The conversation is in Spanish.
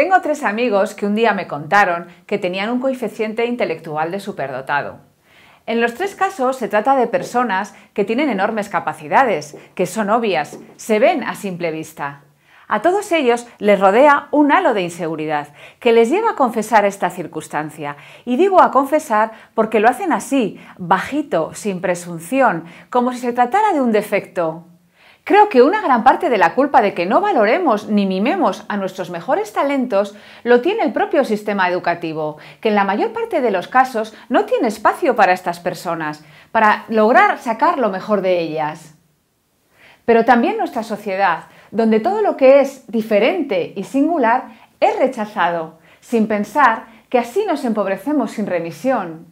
Tengo tres amigos que un día me contaron que tenían un coeficiente intelectual de superdotado. En los tres casos se trata de personas que tienen enormes capacidades, que son obvias, se ven a simple vista. A todos ellos les rodea un halo de inseguridad que les lleva a confesar esta circunstancia. Y digo a confesar porque lo hacen así, bajito, sin presunción, como si se tratara de un defecto. Creo que una gran parte de la culpa de que no valoremos ni mimemos a nuestros mejores talentos lo tiene el propio sistema educativo, que en la mayor parte de los casos no tiene espacio para estas personas, para lograr sacar lo mejor de ellas. Pero también nuestra sociedad, donde todo lo que es diferente y singular es rechazado, sin pensar que así nos empobrecemos sin remisión.